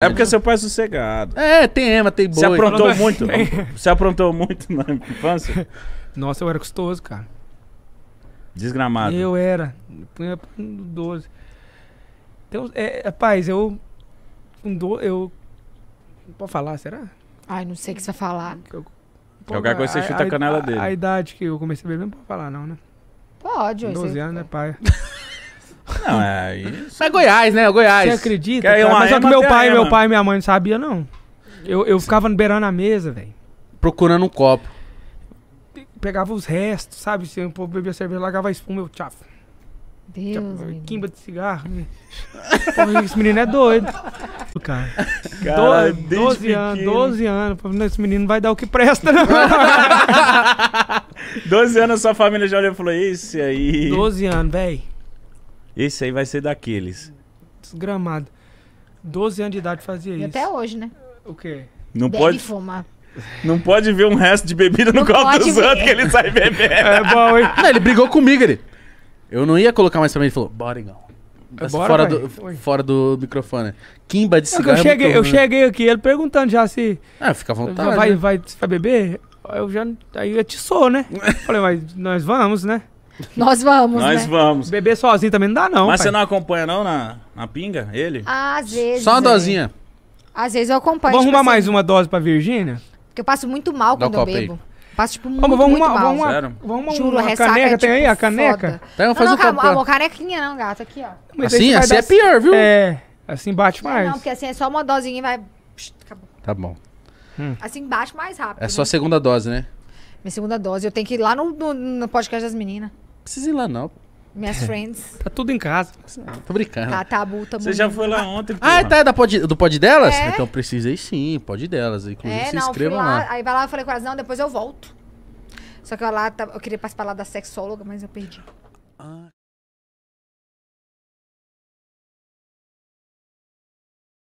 É porque seu pai é sossegado. É, tem ema, tem boi. Você aprontou muito? Você aprontou muito na infância? Nossa, eu era custoso, cara. Desgramado. Eu era. Eu 12. Então, é, rapaz, é, eu. Do, eu. Pode falar, será? Ai, não sei o que você vai falar. Eu, pô, Qualquer coisa você chuta a, canela a, dele. A, idade que eu comecei a beber não pode falar, não, né? Pode, 12 anos, né, tá- pai? Não, é isso. Mas é Goiás, né? É Goiás. Você acredita? Quer ir uma Mas só é que meu pai, meu né? pai e minha mãe não sabiam, não. Eu, eu ficava beirando a mesa, velho. Procurando um copo. Pegava os restos, sabe? Se o povo bebia cerveja, largava espuma, eu tchau. Deus, Quimba de cigarro. Né? Porra, esse menino é doido. Cara, cara Do, 12 anos, 12 anos. Esse menino vai dar o que presta, não. 12 anos a sua família já olhou e falou: Esse aí. 12 anos, velho. Esse aí vai ser daqueles. Desgramado. 12 anos de idade fazia e isso. Até hoje, né? O quê? Não Deve pode. fumar. Não pode ver um resto de bebida no copo dos anos que ele sai bebendo. É bom, hein? Não, ele brigou comigo, ele. Eu não ia colocar mais pra mim, ele falou, bora, Igão. Essa é, Bora, fora, do, fora do microfone. Kimba de cigarro. Eu é cheguei, eu cheguei aqui, ele perguntando já se. Ah, fica à vontade. vai, vai, vai beber? Eu já. Aí eu atiçou, né? Falei, mas nós vamos, né? Nós vamos, Nós né? vamos. Beber sozinho também não dá, não. Mas pai. você não acompanha, não, na, na pinga? Ele? Ah, às vezes. Só uma né? dosinha. Às vezes eu acompanho. Vamos tipo arrumar assim, mais uma dose pra Virgínia? Porque eu passo muito mal Dá quando eu aí. bebo. Passo, tipo, muito, vamos, muito mal. Vamos, Sério? vamos, Juro, a caneca, é, tem aí a tipo, caneca? foda. Então faz não, um não, calma, uma canequinha não, gato, aqui, ó. Mas Assim, você assim é pior, viu? É, assim bate mais. Não, porque assim é só uma dosinha e vai... acabou. Tá bom. Hum. Hum. Assim bate mais rápido. É só a né? segunda dose, né? Minha segunda dose. Eu tenho que ir lá no, no, no podcast das meninas precisa ir lá, não. Minhas é. friends. Tá tudo em casa. tô brincando. Tá tabu, tá Você já foi lá ontem, porra. Ah, tá, é da pod, do pod delas? É. Então aí sim, pod delas. Inclusive é, se não, inscrevam lá, lá. Aí vai lá, eu falei com elas, não, depois eu volto. Só que eu lá, tá, eu queria participar lá da sexóloga, mas eu perdi. Ah.